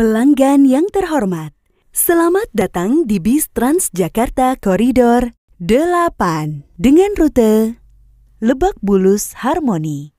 Pelanggan yang terhormat, selamat datang di bis Trans Jakarta Koridor 8 dengan rute Lebak Bulus Harmoni.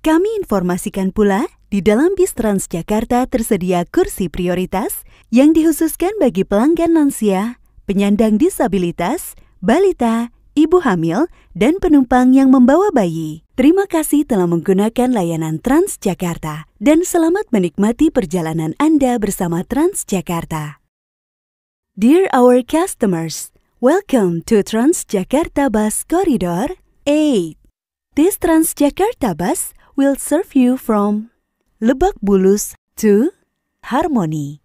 Kami informasikan pula di dalam bis Transjakarta tersedia kursi prioritas yang dihususkan bagi pelanggan lansia, penyandang disabilitas, balita, ibu hamil, dan penumpang yang membawa bayi. Terima kasih telah menggunakan layanan Transjakarta dan selamat menikmati perjalanan Anda bersama Transjakarta. Dear our customers, welcome to Transjakarta Bus Corridor 8. This Transjakarta bus will serve you from Lebak Bulus to Harmony.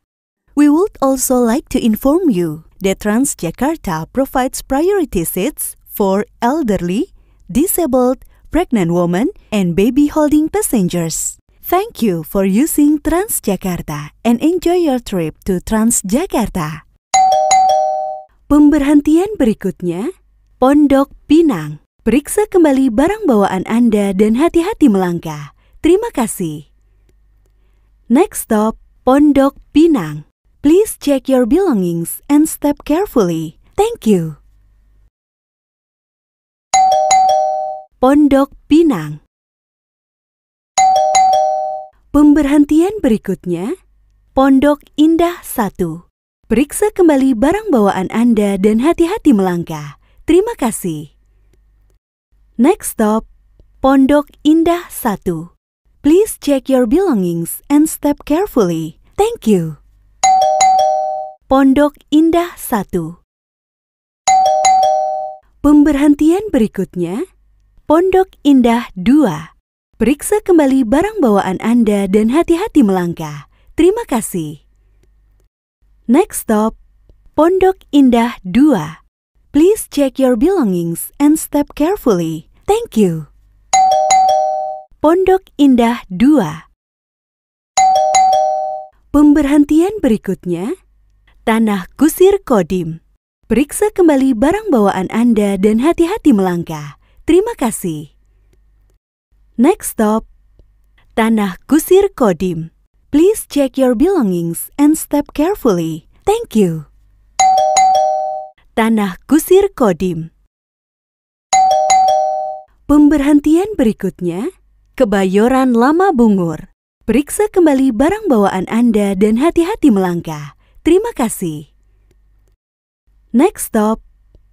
We would also like to inform you that Transjakarta provides priority seats for elderly, disabled, pregnant women, and baby holding passengers. Thank you for using Transjakarta and enjoy your trip to Transjakarta. Pemberhentian berikutnya, Pondok Pinang. Periksa kembali barang bawaan Anda dan hati-hati melangkah. Terima kasih. Next stop, Pondok Pinang. Please check your belongings and step carefully. Thank you. Pondok Pinang. Pemberhentian berikutnya, Pondok Indah 1. Periksa kembali barang bawaan Anda dan hati-hati melangkah. Terima kasih. Next stop, Pondok Indah 1. Please check your belongings and step carefully. Thank you. Pondok Indah 1. Pemberhentian berikutnya, Pondok Indah 2. Periksa kembali barang bawaan Anda dan hati-hati melangkah. Terima kasih. Next stop, Pondok Indah 2. Please check your belongings and step carefully. Thank you. Pondok Indah 2. Pemberhentian berikutnya, Tanah Kusir Kodim. Periksa kembali barang bawaan Anda dan hati-hati melangkah. Terima kasih. Next stop, Tanah Kusir Kodim. Please check your belongings and step carefully. Thank you. Tanah Kusir Kodim. Pemberhentian berikutnya, Kebayoran Lama Bungur. Periksa kembali barang bawaan Anda dan hati-hati melangkah. Terima kasih. Next stop,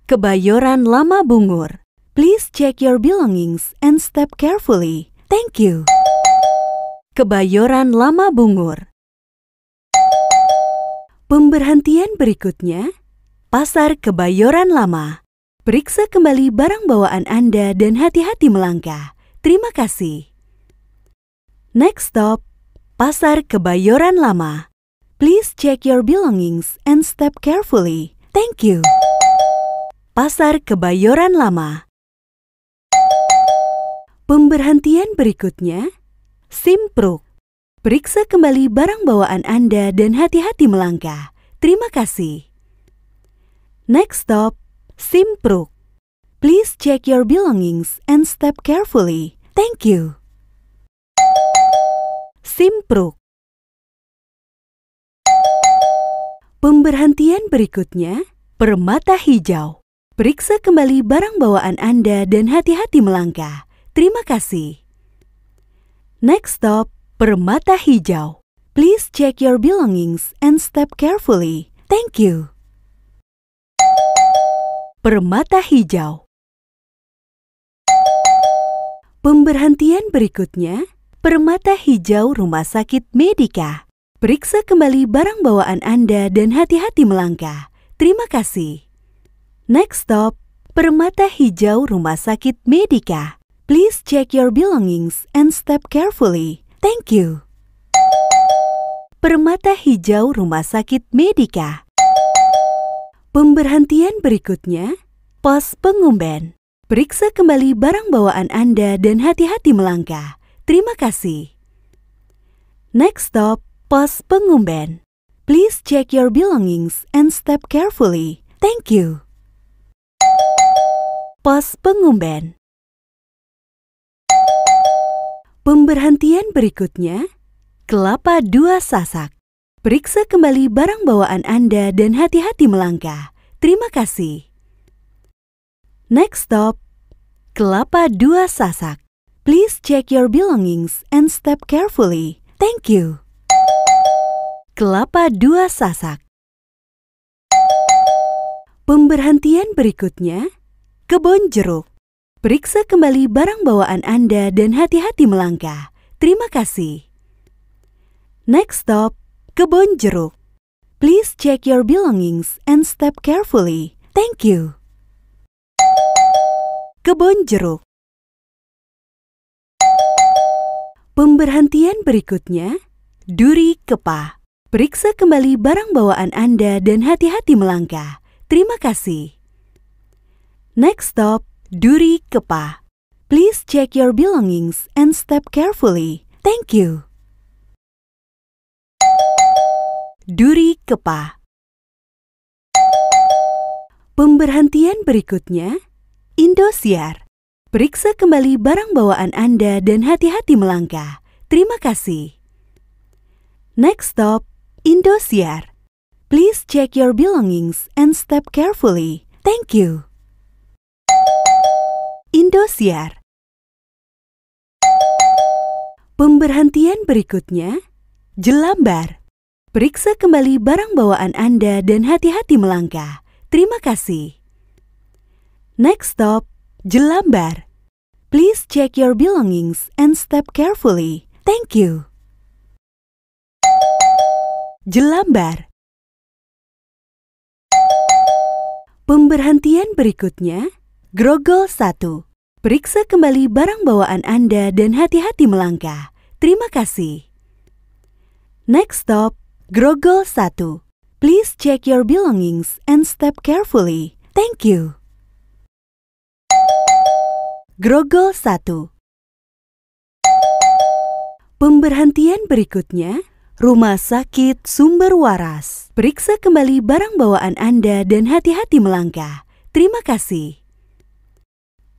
Kebayoran Lama Bungur. Please check your belongings and step carefully. Thank you. Kebayoran Lama Bungur Pemberhentian berikutnya, Pasar Kebayoran Lama. Periksa kembali barang bawaan Anda dan hati-hati melangkah. Terima kasih. Next stop, Pasar Kebayoran Lama. Please check your belongings and step carefully. Thank you. Pasar Kebayoran Lama. Pemberhentian berikutnya, Simpruk. Periksa kembali barang bawaan Anda dan hati-hati melangkah. Terima kasih. Next stop, Simpruk. Please check your belongings and step carefully. Thank you. Simpruk. Pemberhentian berikutnya, Permata Hijau. Periksa kembali barang bawaan Anda dan hati-hati melangkah. Terima kasih. Next stop, Permata Hijau. Please check your belongings and step carefully. Thank you. Permata Hijau. Pemberhentian berikutnya, Permata Hijau Rumah Sakit Medika. Periksa kembali barang bawaan Anda dan hati-hati melangkah. Terima kasih. Next stop, Permata Hijau Rumah Sakit Medika. Please check your belongings and step carefully. Thank you. Permata Hijau Rumah Sakit Medika Pemberhentian berikutnya, pos pengumben. Periksa kembali barang bawaan Anda dan hati-hati melangkah. Terima kasih. Next stop, pos pengumben. Please check your belongings and step carefully. Thank you. Pos pengumben. Pemberhentian berikutnya, Kelapa Dua Sasak. Periksa kembali barang bawaan Anda dan hati-hati melangkah. Terima kasih. Next stop, Kelapa Dua Sasak. Please check your belongings and step carefully. Thank you. Kelapa Dua Sasak. Pemberhentian berikutnya, Kebon Jeruk. Periksa kembali barang bawaan Anda dan hati-hati melangkah. Terima kasih. Next stop, kebun jeruk. Please check your belongings and step carefully. Thank you. Kebun jeruk. Pemberhentian berikutnya, Duri Kepah. Periksa kembali barang bawaan Anda dan hati-hati melangkah. Terima kasih. Next stop, Duri Kepa. Please check your belongings and step carefully. Thank you. Duri Kepa. Pemberhentian berikutnya, Indosiar. Periksa kembali barang bawaan Anda dan hati-hati melangkah. Terima kasih. Next stop, Indosiar. Please check your belongings and step carefully. Thank you. Indosiar. Pemberhentian berikutnya, Jelambar. Periksa kembali barang bawaan Anda dan hati-hati melangkah. Terima kasih. Next stop, Jelambar. Please check your belongings and step carefully. Thank you. Jelambar. Pemberhentian berikutnya, Grogol 1. Periksa kembali barang bawaan Anda dan hati-hati melangkah. Terima kasih. Next stop, Grogol 1. Please check your belongings and step carefully. Thank you. Grogol 1. Pemberhentian berikutnya, Rumah Sakit Sumber Waras. Periksa kembali barang bawaan Anda dan hati-hati melangkah. Terima kasih.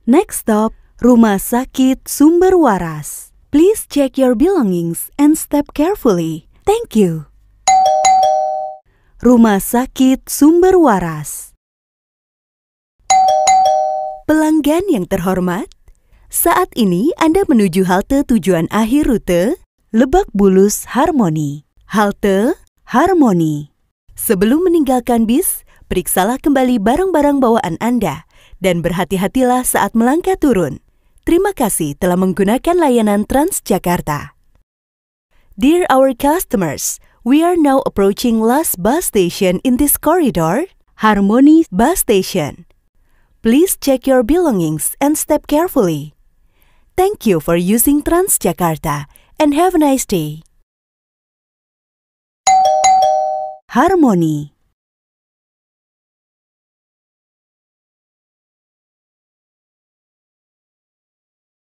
Next stop, Rumah Sakit Sumber Waras. Please check your belongings and step carefully. Thank you. Rumah Sakit Sumber Waras. Pelanggan yang terhormat, saat ini Anda menuju halte tujuan akhir rute Lebak Bulus Harmoni. Halte Harmoni. Sebelum meninggalkan bis, periksalah kembali barang-barang bawaan Anda dan berhati-hatilah saat melangkah turun. Terima kasih telah menggunakan layanan Transjakarta. Dear our customers, we are now approaching last bus station in this corridor, Harmony Bus Station. Please check your belongings and step carefully. Thank you for using Transjakarta and have a nice day. Harmony